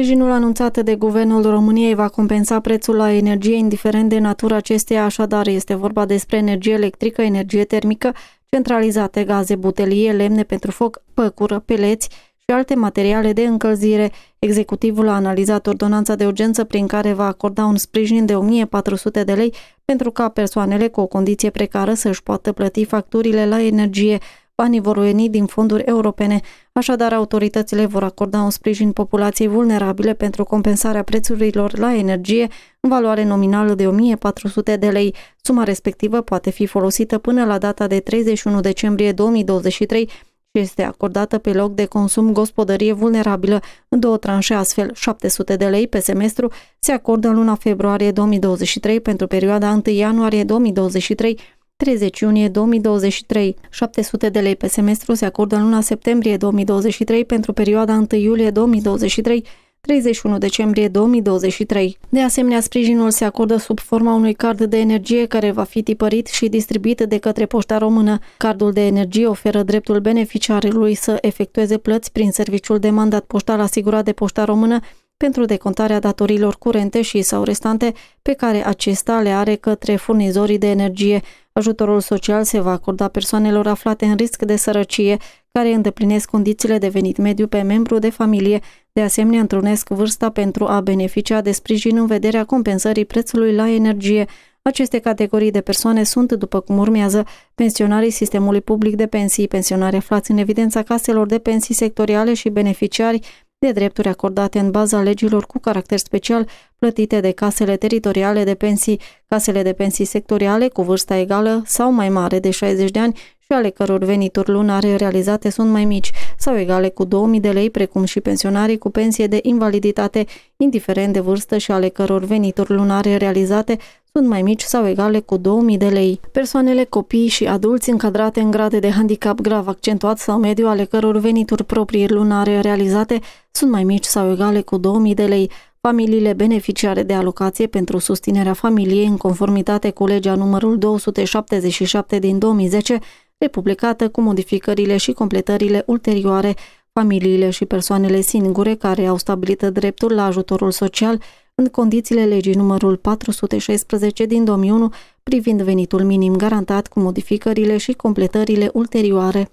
Sprijinul anunțat de Guvernul României va compensa prețul la energie, indiferent de natura acesteia, așadar este vorba despre energie electrică, energie termică, centralizate, gaze, butelie, lemne pentru foc, păcură, peleți și alte materiale de încălzire. Executivul a analizat ordonanța de urgență prin care va acorda un sprijin de 1400 de lei pentru ca persoanele cu o condiție precară să-și poată plăti facturile la energie. Banii vor veni din fonduri europene, așadar autoritățile vor acorda un sprijin populației vulnerabile pentru compensarea prețurilor la energie în valoare nominală de 1400 de lei. Suma respectivă poate fi folosită până la data de 31 decembrie 2023 și este acordată pe loc de consum gospodărie vulnerabilă în două tranșe, astfel 700 de lei pe semestru se acordă în luna februarie 2023 pentru perioada 1 ianuarie 2023 30 iunie 2023. 700 de lei pe semestru se acordă în luna septembrie 2023 pentru perioada 1 iulie 2023 31 decembrie 2023. De asemenea, sprijinul se acordă sub forma unui card de energie care va fi tipărit și distribuit de către Poșta Română. Cardul de energie oferă dreptul beneficiarului să efectueze plăți prin serviciul de mandat poștal asigurat de Poșta Română pentru decontarea datorilor curente și sau restante pe care acesta le are către furnizorii de energie. Ajutorul social se va acorda persoanelor aflate în risc de sărăcie care îndeplinesc condițiile de venit mediu pe membru de familie, de asemenea întrunesc vârsta pentru a beneficia de sprijin în vederea compensării prețului la energie. Aceste categorii de persoane sunt, după cum urmează, pensionarii sistemului public de pensii, pensionari aflați în evidența caselor de pensii sectoriale și beneficiari de drepturi acordate în baza legilor cu caracter special plătite de casele teritoriale de pensii, casele de pensii sectoriale cu vârsta egală sau mai mare de 60 de ani și ale căror venituri lunare realizate sunt mai mici, sau egale cu 2000 de lei, precum și pensionarii cu pensie de invaliditate, indiferent de vârstă și ale căror venituri lunare realizate sunt mai mici sau egale cu 2000 de lei. Persoanele, copii și adulți încadrate în grade de handicap grav accentuat sau mediu ale căror venituri proprii lunare realizate sunt mai mici sau egale cu 2000 de lei. Familiile beneficiare de alocație pentru susținerea familiei în conformitate cu legea numărul 277 din 2010 republicată cu modificările și completările ulterioare, familiile și persoanele singure care au stabilit dreptul la ajutorul social în condițiile legii numărul 416 din 2001 privind venitul minim garantat cu modificările și completările ulterioare.